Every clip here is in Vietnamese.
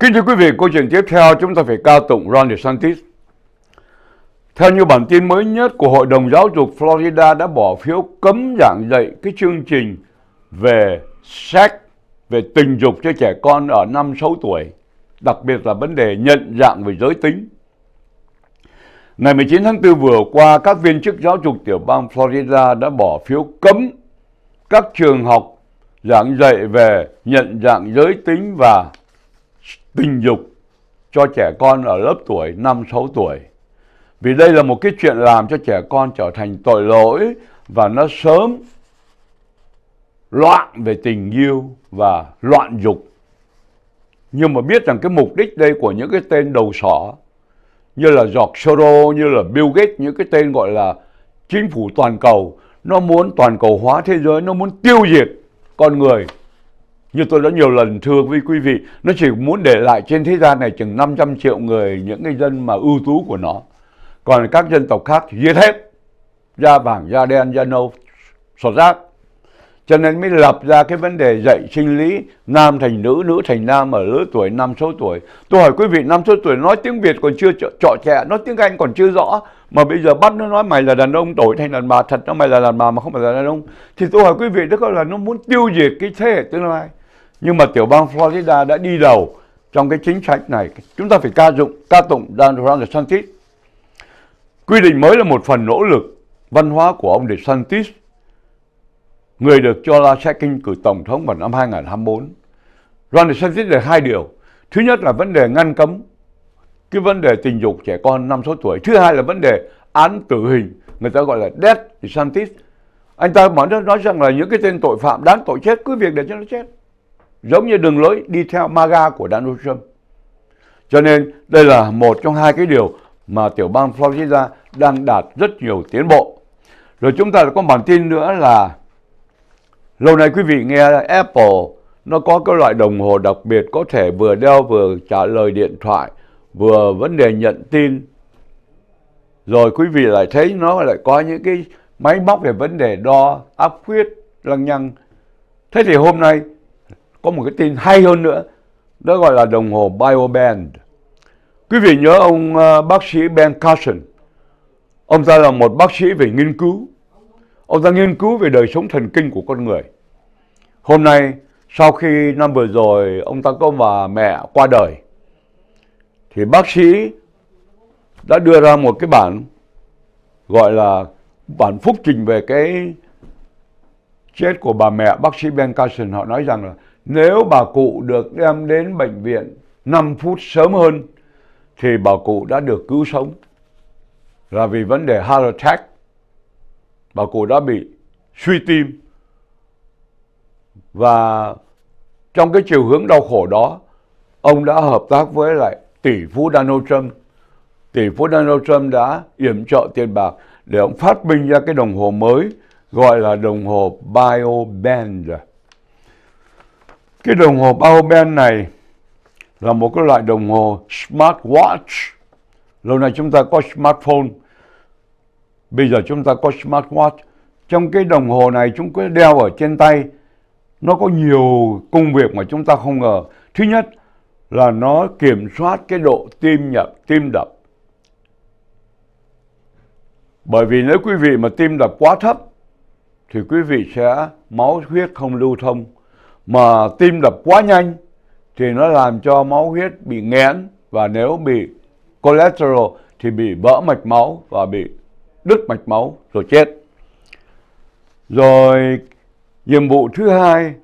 Kính thưa quý vị, câu chuyện tiếp theo chúng ta phải cao tụng Ron DeSantis. Theo như bản tin mới nhất của Hội đồng Giáo dục Florida đã bỏ phiếu cấm giảng dạy cái chương trình về sex, về tình dục cho trẻ con ở năm 6 tuổi, đặc biệt là vấn đề nhận dạng về giới tính. Ngày 19 tháng 4 vừa qua, các viên chức giáo dục tiểu bang Florida đã bỏ phiếu cấm các trường học giảng dạy về nhận dạng giới tính và tình dục cho trẻ con ở lớp tuổi 5-6 tuổi. Vì đây là một cái chuyện làm cho trẻ con trở thành tội lỗi và nó sớm loạn về tình yêu và loạn dục. Nhưng mà biết rằng cái mục đích đây của những cái tên đầu sỏ như là George Soros, như là Bill Gates, những cái tên gọi là chính phủ toàn cầu, nó muốn toàn cầu hóa thế giới, nó muốn tiêu diệt con người như tôi đã nhiều lần thưa với quý vị, nó chỉ muốn để lại trên thế gian này chừng 500 triệu người những cái dân mà ưu tú của nó. Còn các dân tộc khác thì giết hết, da vàng, da đen, da nâu, sọt rác. Cho nên mới lập ra cái vấn đề dạy sinh lý nam thành nữ, nữ thành nam ở lứa tuổi năm số tuổi. Tôi hỏi quý vị năm số tuổi nói tiếng Việt còn chưa trọ trẻ, nói tiếng Anh còn chưa rõ mà bây giờ bắt nó nói mày là đàn ông đổi thành đàn bà thật nó mày là đàn bà mà không phải là đàn ông thì tôi hỏi quý vị đó là nó muốn tiêu diệt cái thế hệ tương lai nhưng mà tiểu bang Florida đã đi đầu trong cái chính sách này. Chúng ta phải ca dụng, ca tụng Ron DeSantis. Quy định mới là một phần nỗ lực văn hóa của ông DeSantis, người được cho là sẽ kinh cử tổng thống vào năm 2024. Ron DeSantis được hai điều. Thứ nhất là vấn đề ngăn cấm cái vấn đề tình dục trẻ con năm số tuổi. Thứ hai là vấn đề án tử hình, người ta gọi là death DeSantis. Anh ta mà nói rằng là những cái tên tội phạm đáng tội chết cứ việc để cho nó chết giống như đường lối đi theo MAGA của Donald Trump. Cho nên đây là một trong hai cái điều mà tiểu bang Florida đang đạt rất nhiều tiến bộ. Rồi chúng ta có bản tin nữa là lâu nay quý vị nghe Apple nó có cái loại đồng hồ đặc biệt có thể vừa đeo vừa trả lời điện thoại, vừa vấn đề nhận tin. Rồi quý vị lại thấy nó lại có những cái máy móc về vấn đề đo áp huyết lăng nhăng. Thế thì hôm nay có một cái tin hay hơn nữa, đó gọi là đồng hồ BioBand. Quý vị nhớ ông ờ, bác sĩ Ben Carson, ông ta là một bác sĩ về nghiên cứu, ông ta nghiên cứu về đời sống thần kinh của con người. Hôm nay, sau khi năm vừa rồi ông ta có bà mẹ qua đời, thì bác sĩ đã đưa ra một cái bản gọi là bản phúc trình về cái chết của bà mẹ bác sĩ Ben Carson họ nói rằng là nếu bà cụ được đem đến bệnh viện 5 phút sớm hơn thì bà cụ đã được cứu sống. Là vì vấn đề heart attack, bà cụ đã bị suy tim. Và trong cái chiều hướng đau khổ đó, ông đã hợp tác với lại tỷ phú Donald Trump. Tỷ phú Donald Trump đã yểm trợ tiền bạc để ông phát minh ra cái đồng hồ mới gọi là đồng hồ BioBand cái đồng hồ bao ben này là một cái loại đồng hồ smartwatch. Lâu nay chúng ta có smartphone, bây giờ chúng ta có smartwatch. Trong cái đồng hồ này chúng cứ đeo ở trên tay, nó có nhiều công việc mà chúng ta không ngờ. Thứ nhất là nó kiểm soát cái độ tim nhập, tim đập. Bởi vì nếu quý vị mà tim đập quá thấp thì quý vị sẽ máu huyết không lưu thông mà tim đập quá nhanh thì nó làm cho máu huyết bị nghẽn và nếu bị cholesterol thì bị vỡ mạch máu và bị đứt mạch máu rồi chết. Rồi nhiệm vụ thứ hai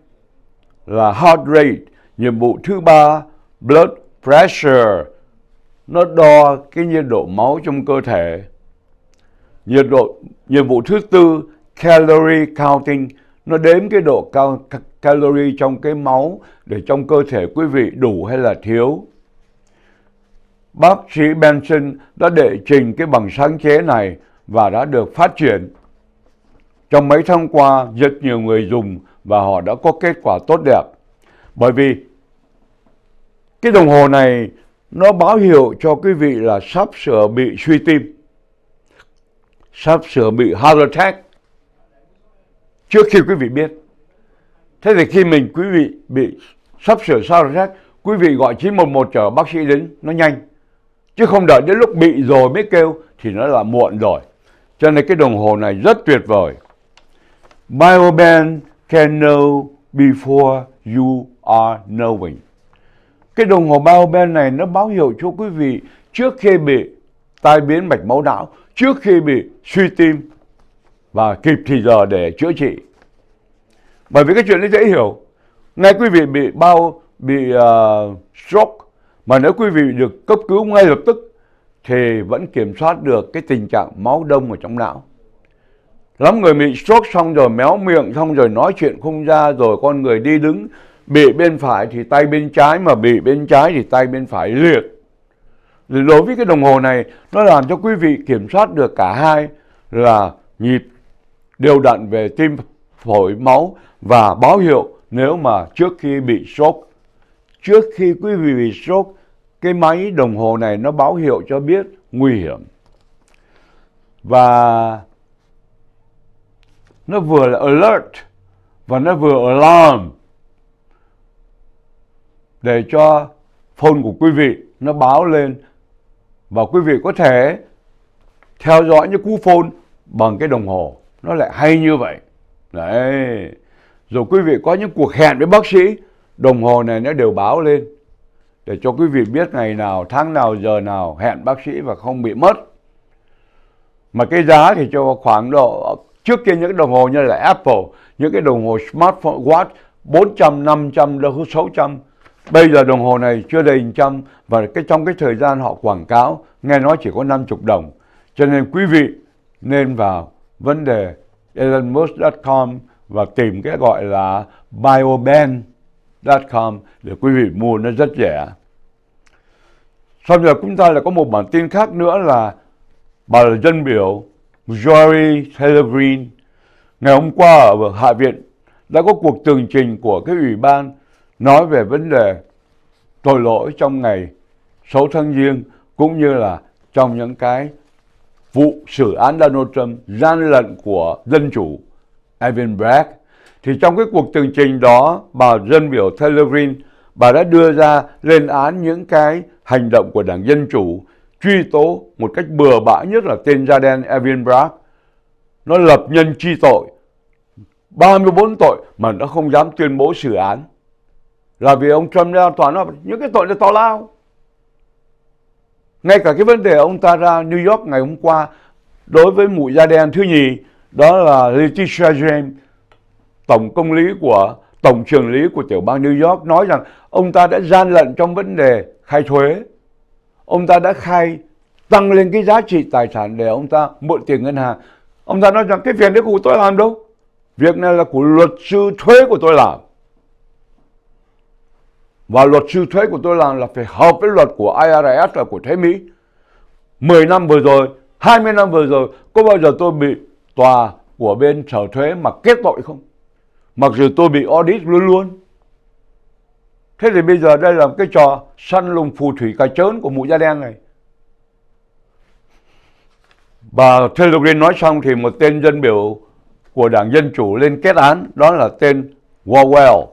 là heart rate, nhiệm vụ thứ ba blood pressure nó đo cái nhiệt độ máu trong cơ thể. Nhiệt độ nhiệm vụ thứ tư calorie counting nó đếm cái độ cal calorie trong cái máu để trong cơ thể quý vị đủ hay là thiếu. Bác sĩ Benson đã đệ trình cái bằng sáng chế này và đã được phát triển. Trong mấy tháng qua, rất nhiều người dùng và họ đã có kết quả tốt đẹp. Bởi vì cái đồng hồ này nó báo hiệu cho quý vị là sắp sửa bị suy tim, sắp sửa bị heart attack trước khi quý vị biết. Thế thì khi mình quý vị bị sắp sửa sao rét, quý vị gọi 911 chờ bác sĩ đến, nó nhanh. Chứ không đợi đến lúc bị rồi mới kêu thì nó là muộn rồi. Cho nên cái đồng hồ này rất tuyệt vời. Bioband can know before you are knowing. Cái đồng hồ Bioband này nó báo hiệu cho quý vị trước khi bị tai biến mạch máu não, trước khi bị suy tim, và kịp thì giờ để chữa trị. Bởi vì cái chuyện đấy dễ hiểu. Ngay quý vị bị bao bị uh, stroke mà nếu quý vị được cấp cứu ngay lập tức thì vẫn kiểm soát được cái tình trạng máu đông ở trong não. Lắm người bị stroke xong rồi méo miệng xong rồi nói chuyện không ra rồi con người đi đứng bị bên phải thì tay bên trái mà bị bên trái thì tay bên phải liệt. Đối với cái đồng hồ này nó làm cho quý vị kiểm soát được cả hai là nhịp đều đặn về tim phổi máu và báo hiệu nếu mà trước khi bị sốt. Trước khi quý vị bị sốt, cái máy đồng hồ này nó báo hiệu cho biết nguy hiểm. Và nó vừa là alert và nó vừa alarm để cho phone của quý vị nó báo lên và quý vị có thể theo dõi những cú phone bằng cái đồng hồ nó lại hay như vậy đấy rồi quý vị có những cuộc hẹn với bác sĩ đồng hồ này nó đều báo lên để cho quý vị biết ngày nào tháng nào giờ nào hẹn bác sĩ và không bị mất mà cái giá thì cho khoảng độ trước kia những đồng hồ như là Apple những cái đồng hồ smartphone watch 400 500 đâu 600 bây giờ đồng hồ này chưa đầy trăm và cái trong cái thời gian họ quảng cáo nghe nói chỉ có 50 đồng cho nên quý vị nên vào vấn đề elonmusk.com và tìm cái gọi là bioben.com để quý vị mua nó rất rẻ. Xong rồi chúng ta lại có một bản tin khác nữa là bà là dân biểu Jory Taylor Green ngày hôm qua ở Hạ viện đã có cuộc tường trình của cái ủy ban nói về vấn đề tội lỗi trong ngày 6 tháng Giêng cũng như là trong những cái vụ xử án Donald Trump gian lận của Dân Chủ Evan Bragg. Thì trong cái cuộc tường trình đó, bà dân biểu Taylor Green, bà đã đưa ra lên án những cái hành động của Đảng Dân Chủ truy tố một cách bừa bãi nhất là tên da đen Evan Bragg. Nó lập nhân chi tội, 34 tội mà nó không dám tuyên bố xử án. Là vì ông Trump ra tòa nó những cái tội là to lao. Ngay cả cái vấn đề ông ta ra New York ngày hôm qua đối với mụ da đen thứ nhì đó là Letitia James, tổng công lý của tổng trường lý của tiểu bang New York nói rằng ông ta đã gian lận trong vấn đề khai thuế. Ông ta đã khai tăng lên cái giá trị tài sản để ông ta mượn tiền ngân hàng. Ông ta nói rằng cái việc đấy của tôi làm đâu. Việc này là của luật sư thuế của tôi làm. Và luật sư thuế của tôi làm là phải hợp với luật của IRS là của Thế Mỹ. 10 năm vừa rồi, 20 năm vừa rồi, có bao giờ tôi bị tòa của bên sở thuế mà kết tội không? Mặc dù tôi bị audit luôn luôn. Thế thì bây giờ đây là cái trò săn lùng phù thủy cà chớn của mụ da đen này. Bà Taylor nói xong thì một tên dân biểu của đảng Dân Chủ lên kết án, đó là tên Warwell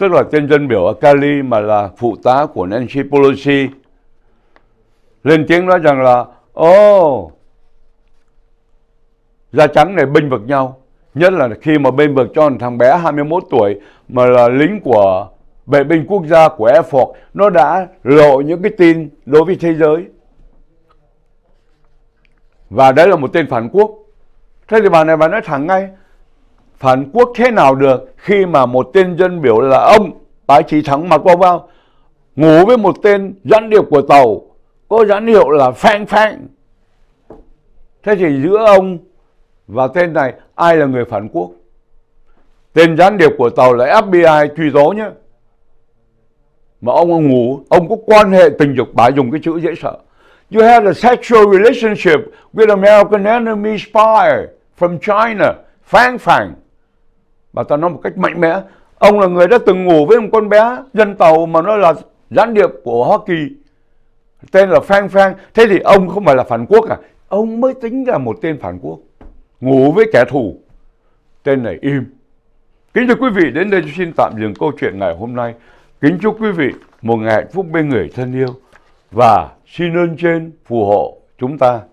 tức là tên dân biểu Akali mà là phụ tá của Nancy Pelosi lên tiếng nói rằng là ô oh, da trắng này bênh vực nhau nhất là khi mà bênh vực cho thằng bé 21 tuổi mà là lính của vệ binh quốc gia của Air Force nó đã lộ những cái tin đối với thế giới và đấy là một tên phản quốc thế thì bà này bà nói thẳng ngay phản quốc thế nào được khi mà một tên dân biểu là ông tái chỉ thắng mặc quần vào ngủ với một tên gián điệp của tàu có nhãn hiệu là phanh phanh thế thì giữa ông và tên này ai là người phản quốc tên gián điệp của tàu là fbi truy tố nhé mà ông ông ngủ ông có quan hệ tình dục bà dùng cái chữ dễ sợ you had a sexual relationship with American enemy spy from China phang phang Bà ta nói một cách mạnh mẽ, ông là người đã từng ngủ với một con bé dân tàu mà nó là gián điệp của Hoa Kỳ, tên là Phan Phan thế thì ông không phải là phản quốc à? Ông mới tính là một tên phản quốc, ngủ với kẻ thù, tên này im. Kính thưa quý vị, đến đây tôi xin tạm dừng câu chuyện ngày hôm nay. Kính chúc quý vị một ngày hạnh phúc bên người thân yêu và xin ơn trên phù hộ chúng ta.